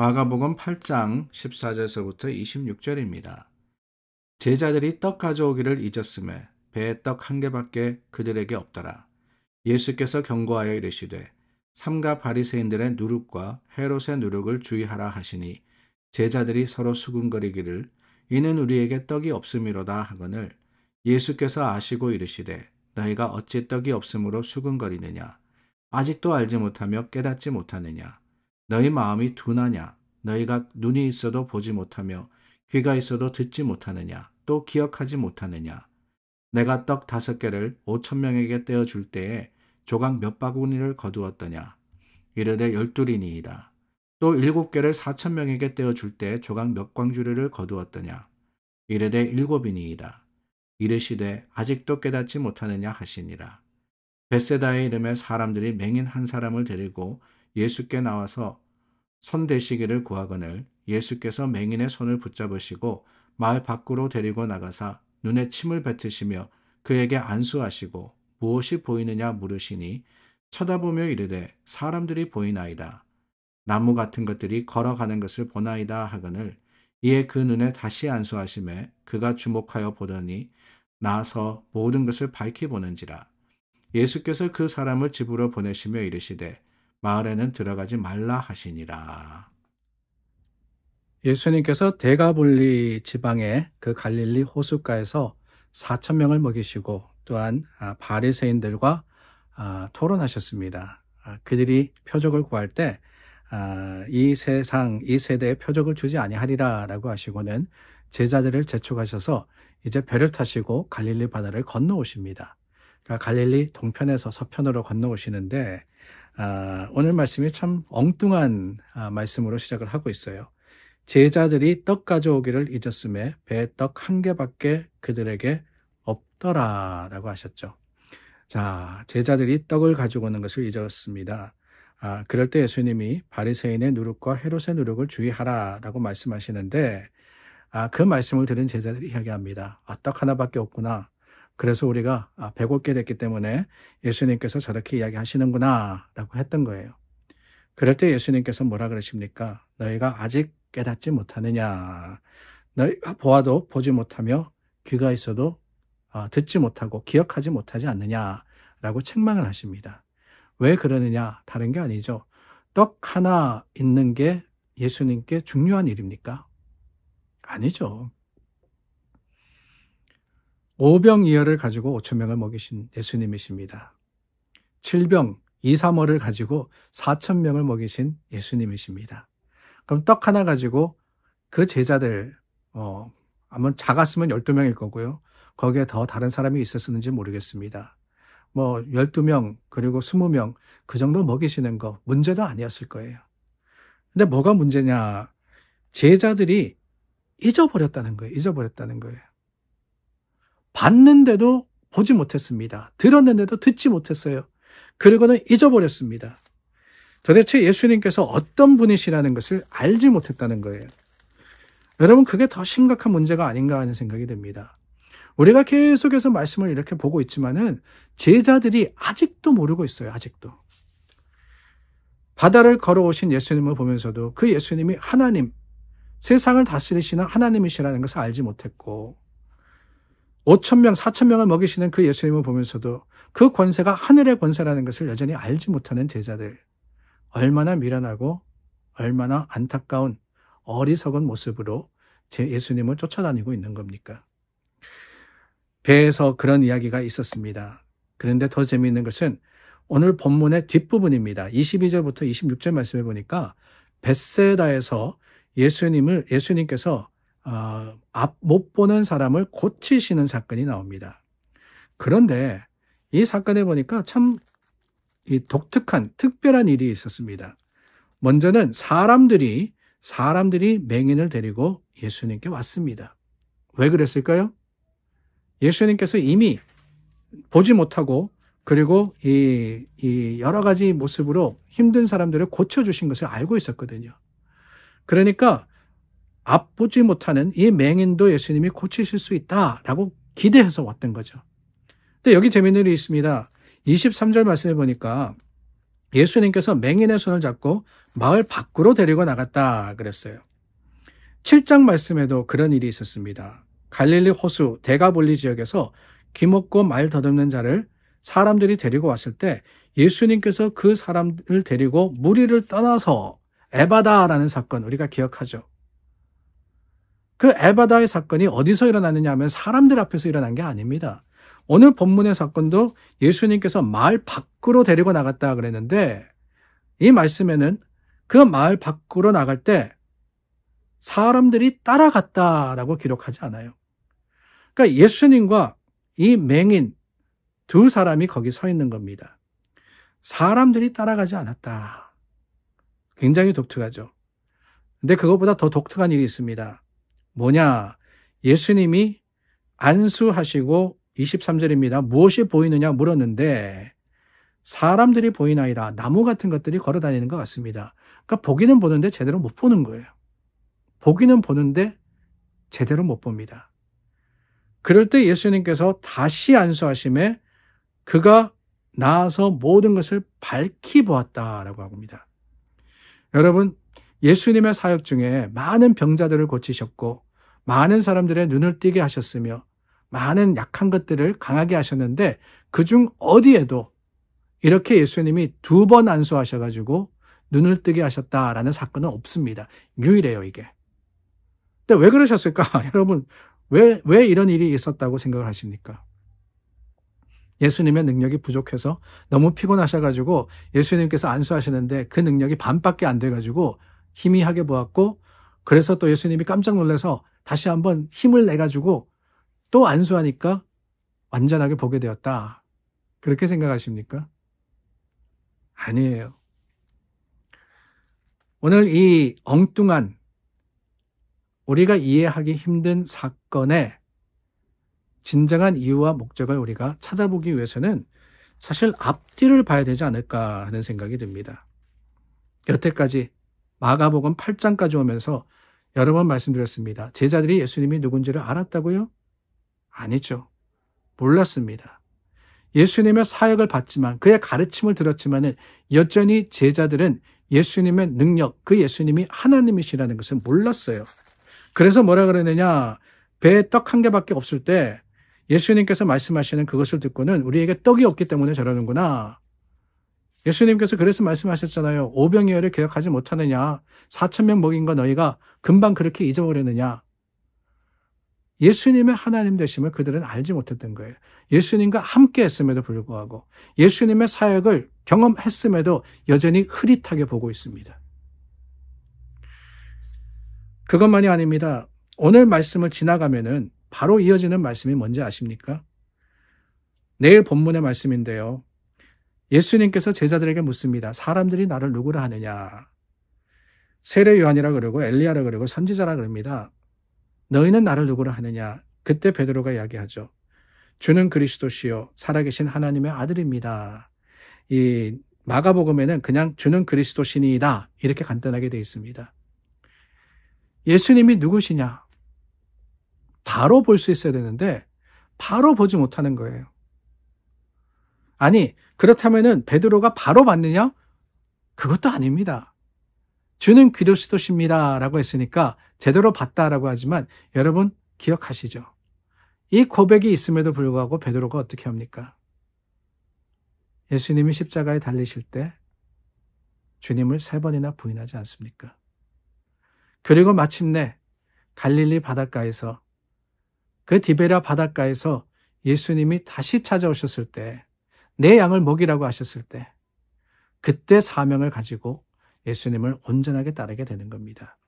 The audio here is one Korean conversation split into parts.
마가복음 8장 14절에서부터 26절입니다. 제자들이 떡 가져오기를 잊었음에 배에 떡 한 개밖에 그들에게 없더라. 예수께서 경고하여 이르시되 삼가 바리새인들의 누룩과 헤롯의 누룩을 주의하라 하시니 제자들이 서로 수군거리기를 이는 우리에게 떡이 없음이로다 하거늘 예수께서 아시고 이르시되 너희가 어찌 떡이 없음으로 수군거리느냐 아직도 알지 못하며 깨닫지 못하느냐 너희 마음이 둔하냐? 너희가 눈이 있어도 보지 못하며 귀가 있어도 듣지 못하느냐? 또 기억하지 못하느냐? 내가 떡 다섯 개를 오천 명에게 떼어 줄 때에 조각 몇 바구니를 거두었더냐? 이르되 열두리니이다. 또 일곱 개를 사천 명에게 떼어 줄 때에 조각 몇 광주리를 거두었더냐? 이르되 일곱이니이다. 이르시되 아직도 깨닫지 못하느냐 하시니라. 베세다의 이름에 사람들이 맹인 한 사람을 데리고 예수께 나와서 손 대시기를 구하거늘 예수께서 맹인의 손을 붙잡으시고 마을 밖으로 데리고 나가사 눈에 침을 뱉으시며 그에게 안수하시고 무엇이 보이느냐 물으시니 쳐다보며 이르되 사람들이 보이나이다. 나무 같은 것들이 걸어가는 것을 보나이다 하거늘 이에 그 눈에 다시 안수하심에 그가 주목하여 보더니 나서 모든 것을 밝히 보는지라 예수께서 그 사람을 집으로 보내시며 이르시되 마을에는 들어가지 말라 하시니라. 예수님께서 대가볼리 지방의 그 갈릴리 호숫가에서 4천 명을 먹이시고 또한 아, 바리새인들과 아, 토론하셨습니다. 아, 그들이 표적을 구할 때 이 세상 이 세대에 표적을 주지 아니하리라라고 하시고는 제자들을 재촉하셔서 이제 배를 타시고 갈릴리 바다를 건너오십니다. 그러니까 갈릴리 동편에서 서편으로 건너오시는데 아, 오늘 말씀이 참 엉뚱한 아, 말씀으로 시작을 하고 있어요. 제자들이 떡 가져오기를 잊었음에 배떡한 개밖에 그들에게 없더라라고 하셨죠. 자, 제자들이 떡을 가지고 오는 것을 잊었습니다. 아, 그럴 때 예수님이 바리새인의 누룩과 헤롯의 누룩을 주의하라라고 말씀하시는데 아, 그 말씀을 들은 제자들이 이야기합니다. 아, 떡 하나밖에 없구나. 그래서 우리가 아, 배고게 됐기 때문에 예수님께서 저렇게 이야기하시는구나라고 했던 거예요. 그럴 때 예수님께서 뭐라 그러십니까? 너희가 아직 깨닫지 못하느냐? 너희가 보아도 보지 못하며 귀가 있어도 아, 듣지 못하고 기억하지 못하지 않느냐라고 책망을 하십니다. 왜 그러느냐? 다른 게 아니죠. 떡 하나 있는 게 예수님께 중요한 일입니까? 아니죠. 5병이어를 가지고 5천 명을 먹이신 예수님이십니다. 7병 2, 3월을 가지고 4천 명을 먹이신 예수님이십니다. 그럼 떡 하나 가지고 그 제자들 어 아마 작았으면 12명일 거고요. 거기에 더 다른 사람이 있었는지 모르겠습니다. 뭐 12명 그리고 20명 그 정도 먹이시는 거 문제도 아니었을 거예요. 근데 뭐가 문제냐? 제자들이 잊어버렸다는 거예요. 잊어버렸다는 거예요. 봤는데도 보지 못했습니다. 들었는데도 듣지 못했어요. 그리고는 잊어버렸습니다. 도대체 예수님께서 어떤 분이시라는 것을 알지 못했다는 거예요. 여러분, 그게 더 심각한 문제가 아닌가 하는 생각이 듭니다. 우리가 계속해서 말씀을 이렇게 보고 있지만은 제자들이 아직도 모르고 있어요, 아직도. 바다를 걸어오신 예수님을 보면서도 그 예수님이 하나님, 세상을 다스리시는 하나님이시라는 것을 알지 못했고, 5천 명, 4천 명을 먹이시는 그 예수님을 보면서도 그 권세가 하늘의 권세라는 것을 여전히 알지 못하는 제자들. 얼마나 미련하고 얼마나 안타까운 어리석은 모습으로 제 예수님을 쫓아다니고 있는 겁니까? 배에서 그런 이야기가 있었습니다. 그런데 더 재미있는 것은 오늘 본문의 뒷부분입니다. 22절부터 26절 말씀해 보니까 벳세다에서 예수님을 예수님께서 어, 앞못 보는 사람을 고치시는 사건이 나옵니다. 그런데 이 사건에 보니까 참 이 독특한 특별한 일이 있었습니다. 먼저는 사람들이 사람들이 맹인을 데리고 예수님께 왔습니다. 왜 그랬을까요? 예수님께서 이미 보지 못하고 그리고 이, 이 여러 가지 모습으로 힘든 사람들을 고쳐주신 것을 알고 있었거든요. 그러니까 앞보지 못하는 이 맹인도 예수님이 고치실 수 있다라고 기대해서 왔던 거죠. 근데 여기 재미있는 일이 있습니다. 23절 말씀해 보니까 예수님께서 맹인의 손을 잡고 마을 밖으로 데리고 나갔다 그랬어요. 7장 말씀에도 그런 일이 있었습니다. 갈릴리 호수 대가볼리 지역에서 귀먹고 말 더듬는 자를 사람들이 데리고 왔을 때 예수님께서 그 사람을 데리고 무리를 떠나서 에바다라는 사건 우리가 기억하죠. 그 에바다의 사건이 어디서 일어났느냐 하면 사람들 앞에서 일어난 게 아닙니다. 오늘 본문의 사건도 예수님께서 마을 밖으로 데리고 나갔다 그랬는데 이 말씀에는 그 마을 밖으로 나갈 때 사람들이 따라갔다라고 기록하지 않아요. 그러니까 예수님과 이 맹인 두 사람이 거기 서 있는 겁니다. 사람들이 따라가지 않았다. 굉장히 독특하죠. 근데 그것보다 더 독특한 일이 있습니다. 뭐냐? 예수님이 안수하시고 23절입니다. 무엇이 보이느냐 물었는데 사람들이 보이나이다. 나무 같은 것들이 걸어 다니는 것 같습니다. 그러니까 보기는 보는데 제대로 못 보는 거예요. 보기는 보는데 제대로 못 봅니다. 그럴 때 예수님께서 다시 안수하심에 그가 나아서 모든 것을 밝히 보았다라고 합니다. 여러분, 예수님의 사역 중에 많은 병자들을 고치셨고 많은 사람들의 눈을 띄게 하셨으며 많은 약한 것들을 강하게 하셨는데 그 중 어디에도 이렇게 예수님이 두 번 안수하셔가지고 눈을 뜨게 하셨다라는 사건은 없습니다. 유일해요, 이게. 근데 왜 그러셨을까? 여러분, 왜, 왜 이런 일이 있었다고 생각을 하십니까? 예수님의 능력이 부족해서 너무 피곤하셔가지고 예수님께서 안수하시는데 그 능력이 반밖에 안 돼가지고 희미하게 보았고 그래서 또 예수님이 깜짝 놀라서 다시 한번 힘을 내가지고 또 안수하니까 완전하게 보게 되었다. 그렇게 생각하십니까? 아니에요. 오늘 이 엉뚱한 우리가 이해하기 힘든 사건의 진정한 이유와 목적을 우리가 찾아보기 위해서는 사실 앞뒤를 봐야 되지 않을까 하는 생각이 듭니다. 여태까지 마가복음 8장까지 오면서 여러 번 말씀드렸습니다. 제자들이 예수님이 누군지를 알았다고요? 아니죠. 몰랐습니다. 예수님의 사역을 받지만 그의 가르침을 들었지만 여전히 제자들은 예수님의 능력, 그 예수님이 하나님이시라는 것을 몰랐어요. 그래서 뭐라 그러느냐? 배에 떡 한 개밖에 없을 때 예수님께서 말씀하시는 그것을 듣고는 우리에게 떡이 없기 때문에 저러는구나. 예수님께서 그래서 말씀하셨잖아요. 오병이어를 기억하지 못하느냐. 4천명 먹인 거 너희가 금방 그렇게 잊어버렸느냐. 예수님의 하나님 되심을 그들은 알지 못했던 거예요. 예수님과 함께 했음에도 불구하고 예수님의 사역을 경험했음에도 여전히 흐릿하게 보고 있습니다. 그것만이 아닙니다. 오늘 말씀을 지나가면은 바로 이어지는 말씀이 뭔지 아십니까? 내일 본문의 말씀인데요. 예수님께서 제자들에게 묻습니다. 사람들이 나를 누구라 하느냐? 세례 요한이라 그러고 엘리야라 그러고 선지자라 그럽니다. 너희는 나를 누구라 하느냐? 그때 베드로가 이야기하죠. 주는 그리스도시요 살아계신 하나님의 아들입니다. 이 마가복음에는 그냥 주는 그리스도시니이다 이렇게 간단하게 되어 있습니다. 예수님이 누구시냐? 바로 볼 수 있어야 되는데 바로 보지 못하는 거예요. 아니, 그렇다면 베드로가 바로 맞느냐 그것도 아닙니다. 주는 그리스도십니다. 라고 했으니까 제대로 봤다라고 하지만 여러분 기억하시죠? 이 고백이 있음에도 불구하고 베드로가 어떻게 합니까? 예수님이 십자가에 달리실 때 주님을 세 번이나 부인하지 않습니까? 그리고 마침내 갈릴리 바닷가에서 그 디베라 바닷가에서 예수님이 다시 찾아오셨을 때내 양을 먹이라고 하셨을 때 그때 사명을 가지고 예수님을 온전하게 따르게 되는 겁니다.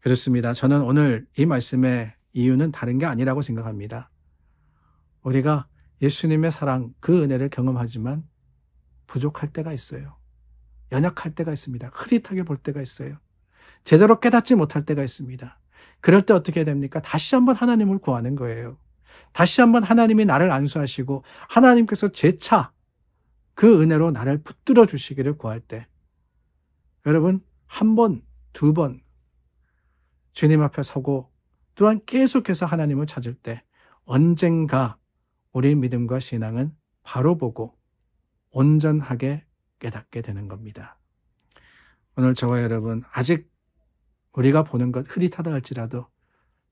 그렇습니다. 저는 오늘 이 말씀의 이유는 다른 게 아니라고 생각합니다. 우리가 예수님의 사랑, 그 은혜를 경험하지만 부족할 때가 있어요. 연약할 때가 있습니다. 흐릿하게 볼 때가 있어요. 제대로 깨닫지 못할 때가 있습니다. 그럴 때 어떻게 됩니까? 다시 한번 하나님을 구하는 거예요. 다시 한번 하나님이 나를 안수하시고 하나님께서 재차 그 은혜로 나를 붙들어 주시기를 구할 때 여러분 한 번, 두 번 주님 앞에 서고 또한 계속해서 하나님을 찾을 때 언젠가 우리 믿음과 신앙은 바로 보고 온전하게 깨닫게 되는 겁니다. 오늘 저와 여러분 아직 우리가 보는 것 흐릿하다 할지라도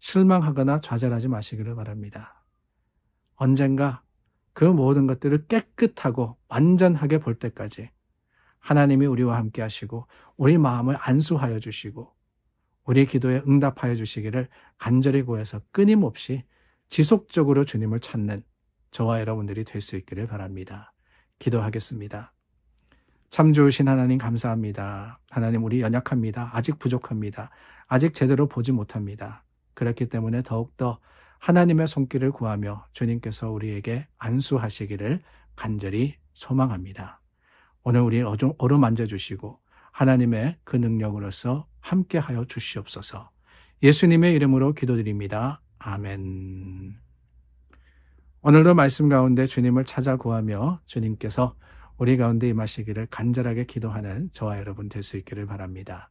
실망하거나 좌절하지 마시기를 바랍니다. 언젠가 그 모든 것들을 깨끗하고 완전하게 볼 때까지 하나님이 우리와 함께 하시고 우리 마음을 안수하여 주시고 우리 기도에 응답하여 주시기를 간절히 구해서 끊임없이 지속적으로 주님을 찾는 저와 여러분들이 될 수 있기를 바랍니다. 기도하겠습니다. 참 좋으신 하나님 감사합니다. 하나님 우리 연약합니다. 아직 부족합니다. 아직 제대로 보지 못합니다. 그렇기 때문에 더욱더 하나님의 손길을 구하며 주님께서 우리에게 안수하시기를 간절히 소망합니다. 오늘 우리 어루만져 주시고 하나님의 그 능력으로서 함께하여 주시옵소서. 예수님의 이름으로 기도드립니다. 아멘. 오늘도 말씀 가운데 주님을 찾아 구하며 주님께서 우리 가운데 임하시기를 간절하게 기도하는 저와 여러분 될 수 있기를 바랍니다.